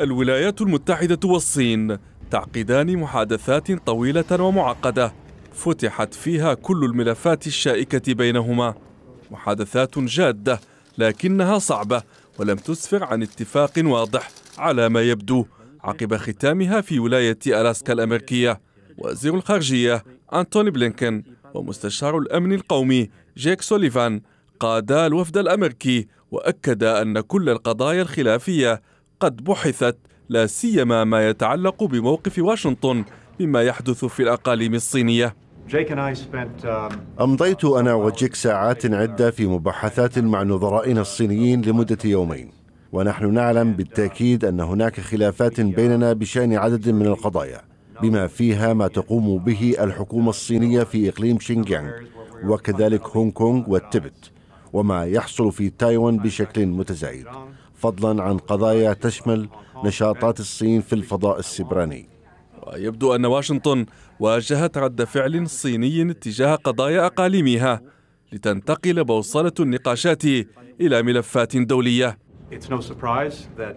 الولايات المتحدة والصين تعقدان محادثات طويلة ومعقدة فتحت فيها كل الملفات الشائكة بينهما محادثات جادة لكنها صعبة ولم تسفر عن اتفاق واضح على ما يبدو عقب ختامها في ولاية ألاسكا الأمريكية وزير الخارجية أنتوني بلينكن ومستشار الأمن القومي جيك سوليفان قادا الوفد الأمريكي وأكدا أن كل القضايا الخلافية قد بحثت لا سيما ما يتعلق بموقف واشنطن مما يحدث في الأقاليم الصينية um, أمضيت أنا وجيك ساعات عدة في مباحثات مع نظرائنا الصينيين لمدة يومين ونحن نعلم بالتأكيد أن هناك خلافات بيننا بشأن عدد من القضايا بما فيها ما تقوم به الحكومة الصينية في إقليم شينجيانغ وكذلك هونغ كونغ والتبت وما يحصل في تايوان بشكل متزايد فضلا عن قضايا تشمل نشاطات الصين في الفضاء السبراني ويبدو أن واشنطن واجهت رد فعل صيني اتجاه قضايا أقاليمها لتنتقل بوصلة النقاشات إلى ملفات دولية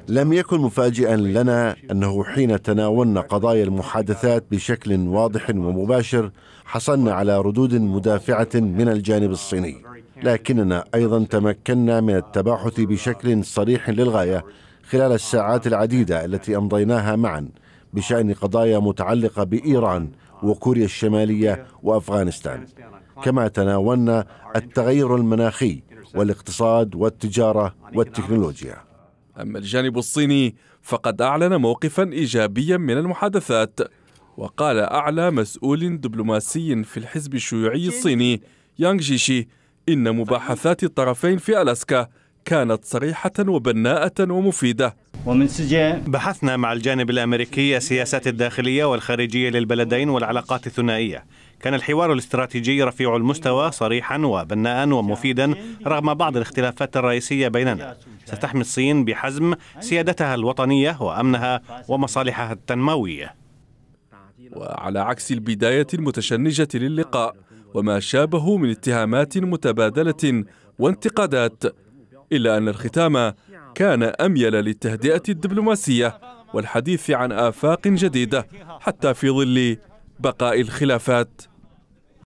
لم يكن مفاجئا لنا أنه حين تناولنا قضايا المحادثات بشكل واضح ومباشر حصلنا على ردود مدافعة من الجانب الصيني يعني. لكننا أيضا تمكنا من التباحث بشكل صريح للغاية خلال الساعات العديدة التي أمضيناها معا بشأن قضايا متعلقة بإيران وكوريا الشمالية وأفغانستان كما تناولنا التغير المناخي والاقتصاد والتجارة والتكنولوجيا أما الجانب الصيني فقد أعلن موقفا إيجابيا من المحادثات وقال أعلى مسؤول دبلوماسي في الحزب الشيوعي الصيني يانغ جيشي إن مباحثات الطرفين في ألاسكا كانت صريحة وبناءة ومفيدة بحثنا مع الجانب الأمريكي السياسات الداخلية والخارجية للبلدين والعلاقات الثنائية كان الحوار الاستراتيجي رفيع المستوى صريحا وبناء ومفيدا رغم بعض الاختلافات الرئيسية بيننا ستحمي الصين بحزم سيادتها الوطنية وأمنها ومصالحها التنموية وعلى عكس البداية المتشنجة للقاء وما شابه من اتهامات متبادلة وانتقادات إلا أن الختام كان أميل للتهدئة الدبلوماسية والحديث عن آفاق جديدة حتى في ظل بقاء الخلافات